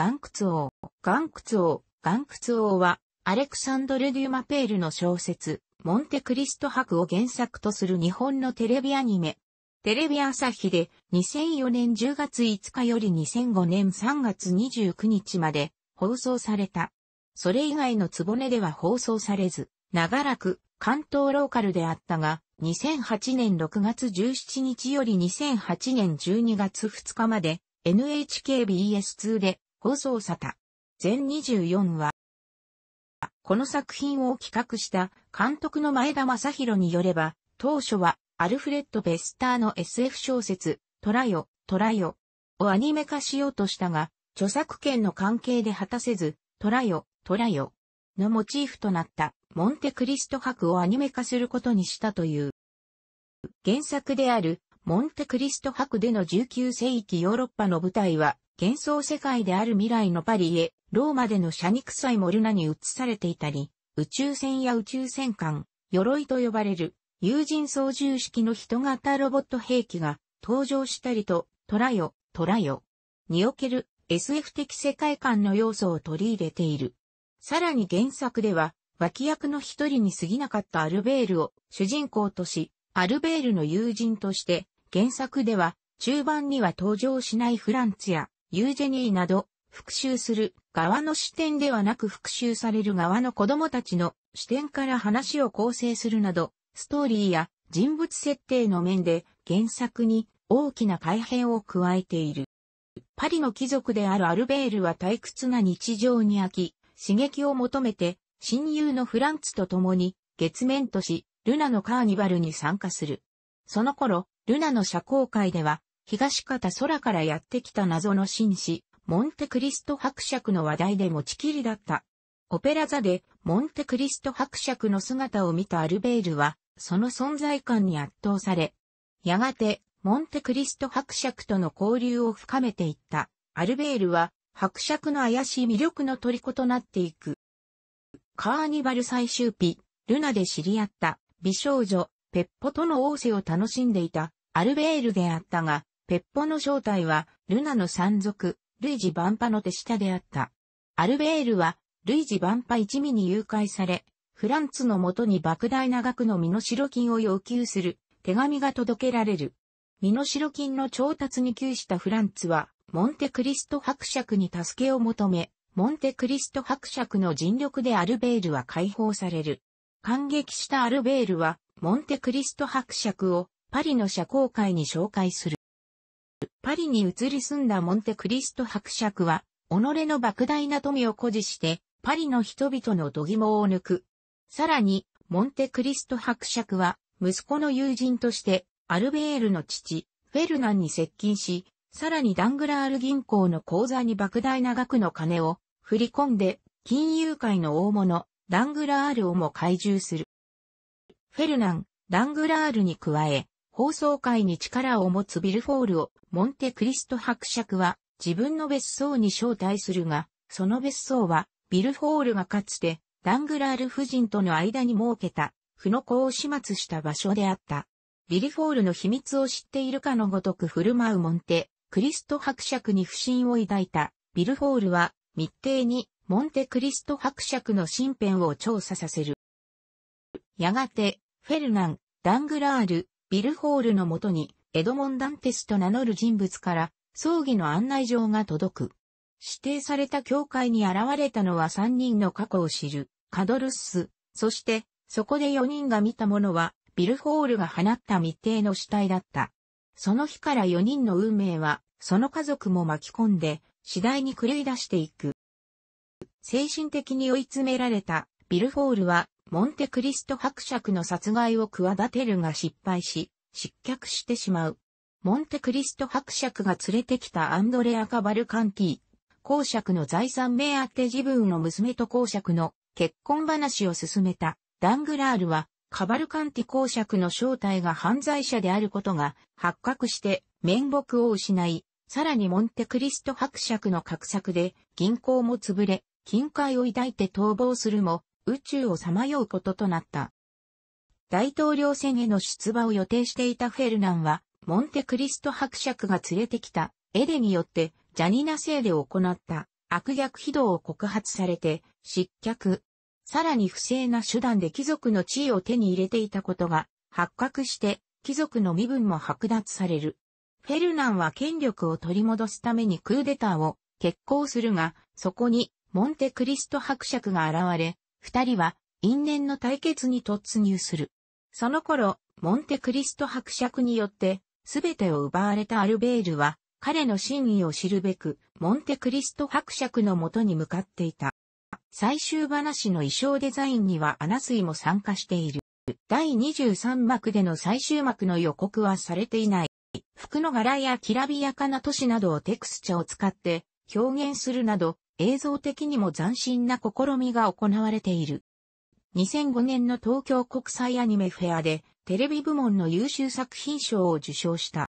岩窟王。岩窟王、岩窟王は、アレクサンドル・デュマペールの小説、モンテクリスト博を原作とする日本のテレビアニメ。テレビ朝日で2004年10月5日より2005年3月29日まで放送された。それ以外のボネでは放送されず、長らく関東ローカルであったが、2008年6月17日より2008年12月2日まで NHKBS2 で放送沙汰。全24話。この作品を企画した監督の前田正宏によれば、当初はアルフレッド・ベスターの SF 小説、トラヨ、トラヨをアニメ化しようとしたが、著作権の関係で果たせず、トラヨ、トラヨのモチーフとなったモンテクリスト博をアニメ化することにしたという。原作であるモンテクリスト博での19世紀ヨーロッパの舞台は幻想世界である未来のパリへ、ローマでの社肉祭いモルナに移されていたり、宇宙船や宇宙戦艦、鎧と呼ばれる、友人操縦式の人型ロボット兵器が登場したりと、トラヨ、トラヨ、における SF 的世界観の要素を取り入れている。さらに原作では、脇役の一人に過ぎなかったアルベールを主人公とし、アルベールの友人として、原作では中盤には登場しないフランツやユージェニーなど、復讐する側の視点ではなく復讐される側の子供たちの視点から話を構成するなど、ストーリーや人物設定の面で原作に大きな改変を加えている。パリの貴族であるアルベールは退屈な日常に飽き、刺激を求めて親友のフランツと共に月面都市ルナのカーニバルに参加する。その頃、ルナの社交界では東方空からやってきた謎の紳士、モンテクリスト伯爵の話題で持ちきりだった。オペラ座でモンテクリスト伯爵の姿を見たアルベールは、その存在感に圧倒され、やがてモンテクリスト伯爵との交流を深めていった。アルベールは伯爵の怪しい魅力の虜となっていく。カーニバル最終日、ルナで知り合った美少女、ペッポとの王世を楽しんでいたアルベールであったが、ペッポの正体は、ルナの山賊、ルイジ・バンパの手下であった。アルベールは、ルイジ・バンパ一味に誘拐され、フランツの元に莫大な額の身代金を要求する手紙が届けられる。身代金の調達に窮したフランツは、モンテクリスト伯爵に助けを求め、モンテクリスト伯爵の尽力でアルベールは解放される。感激したアルベールは、モンテクリスト伯爵をパリの社交界に紹介する。パリに移り住んだモンテクリスト伯爵は、己の莫大な富を誇示して、パリの人々の度肝を抜く。さらに、モンテクリスト伯爵は、息子の友人として、アルベールの父、フェルナンに接近し、さらにダングラール銀行の口座に莫大な額の金を振り込んで、金融界の大物、ダングラールをも懐柔する。フェルナン、ダングラールに加え、放送界に力を持つビルフォールをモンテクリスト伯爵は自分の別荘に招待するが、その別荘はビルフォールがかつてダングラール夫人との間に設けた不の子を始末した場所であった。ビルフォールの秘密を知っているかのごとく振る舞うモンテ、クリスト伯爵に不信を抱いたビルフォールは密偵にモンテクリスト伯爵の身辺を調査させる。やがて、フェルナン、ダングラール、ビルホールのもとに、エドモン・ダンテスと名乗る人物から、葬儀の案内状が届く。指定された教会に現れたのは3人の過去を知る、カドルッス。そして、そこで4人が見たものは、ビルホールが放った密定の死体だった。その日から4人の運命は、その家族も巻き込んで、次第に狂い出していく。精神的に追い詰められた、ビルホールはモンテクリスト伯爵の殺害を企てるが失敗し、失脚してしまう。モンテクリスト伯爵が連れてきたアンドレア・カバルカンティ、公爵の財産目当て自分の娘と公爵の結婚話を進めたダングラールは、カバルカンティ公爵の正体が犯罪者であることが発覚して面目を失い、さらにモンテクリスト伯爵の格策で銀行も潰れ、金塊を抱いて逃亡するも、宇宙をさまようこととなった。大統領選への出馬を予定していたフェルナンは、モンテクリスト伯爵が連れてきたエデによってジャニナ制で行った悪逆非道を告発されて失脚。さらに不正な手段で貴族の地位を手に入れていたことが発覚して貴族の身分も剥奪される。フェルナンは権力を取り戻すためにクーデターを決行するが、そこにモンテクリスト伯爵が現れ、二人は因縁の対決に突入する。その頃、モンテクリスト伯爵によって、すべてを奪われたアルベールは、彼の真意を知るべく、モンテクリスト伯爵のもとに向かっていた。最終話の衣装デザインにはアナスイも参加している。第23幕での最終幕の予告はされていない。服の柄やきらびやかな都市などをテクスチャを使って表現するなど、映像的にも斬新な試みが行われている。2005年の東京国際アニメフェアでテレビ部門の優秀作品賞を受賞した。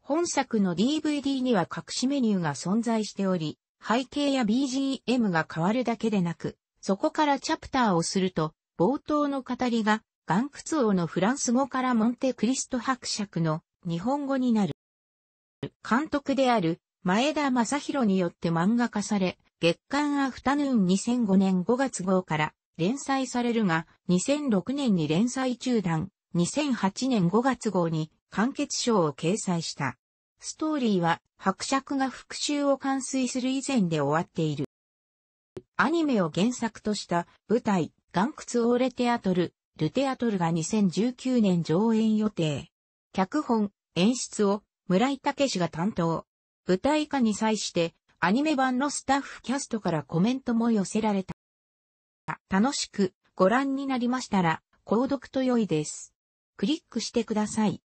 本作の DVD には隠しメニューが存在しており、背景や BGM が変わるだけでなく、そこからチャプターをすると、冒頭の語りが、岩窟王のフランス語からモンテクリスト伯爵の日本語になる。監督である前田正宏によって漫画化され、月刊アフタヌーン2005年5月号から連載されるが、2006年に連載中断、2008年5月号に完結賞を掲載した。ストーリーは伯爵が復讐を完遂する以前で終わっている。アニメを原作とした舞台、岩屈オーレテアトル、ルテアトルが2019年上演予定。脚本、演出を村井武が担当。舞台化に際してアニメ版のスタッフキャストからコメントも寄せられた。楽しくご覧になりましたら、購読と良いです。クリックしてください。